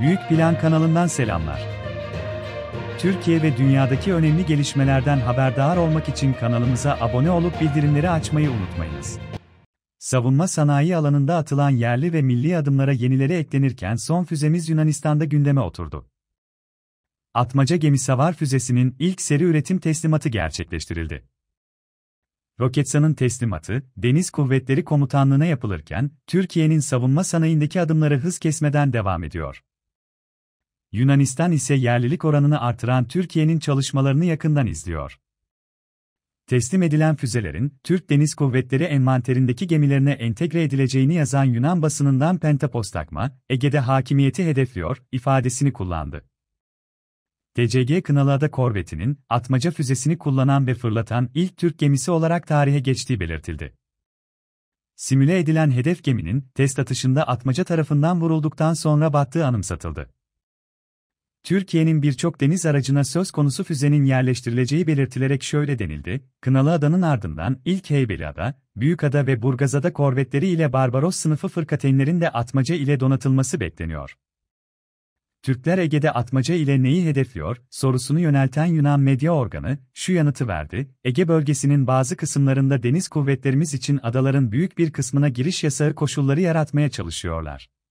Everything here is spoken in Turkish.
Büyük Plan kanalından selamlar. Türkiye ve dünyadaki önemli gelişmelerden haberdar olmak için kanalımıza abone olup bildirimleri açmayı unutmayınız. Savunma sanayi alanında atılan yerli ve milli adımlara yenileri eklenirken son füzemiz Yunanistan'da gündeme oturdu. Atmaca gemi savar füzesinin ilk seri üretim teslimatı gerçekleştirildi. Roketsan'ın teslimatı, Deniz Kuvvetleri Komutanlığı'na yapılırken, Türkiye'nin savunma sanayindeki adımları hız kesmeden devam ediyor. Yunanistan ise yerlilik oranını artıran Türkiye'nin çalışmalarını yakından izliyor. Teslim edilen füzelerin, Türk Deniz Kuvvetleri envanterindeki gemilerine entegre edileceğini yazan Yunan basınından Pentapostakma Ege'de hakimiyeti hedefliyor, ifadesini kullandı. TCG Kınalıada korvetinin, atmaca füzesini kullanan ve fırlatan ilk Türk gemisi olarak tarihe geçtiği belirtildi. Simüle edilen hedef geminin, test atışında atmaca tarafından vurulduktan sonra battığı anımsatıldı. Türkiye'nin birçok deniz aracına söz konusu füzenin yerleştirileceği belirtilerek şöyle denildi, Kınalı Adanın ardından ilk Heybeliada, Büyükada ve Burgazada korvetleri ile Barbaros sınıfı fırkateynlerin de atmaca ile donatılması bekleniyor. Türkler Ege'de atmaca ile neyi hedefliyor sorusunu yönelten Yunan medya organı şu yanıtı verdi. Ege bölgesinin bazı kısımlarında deniz kuvvetlerimiz için adaların büyük bir kısmına giriş yasağı koşulları yaratmaya çalışıyorlar.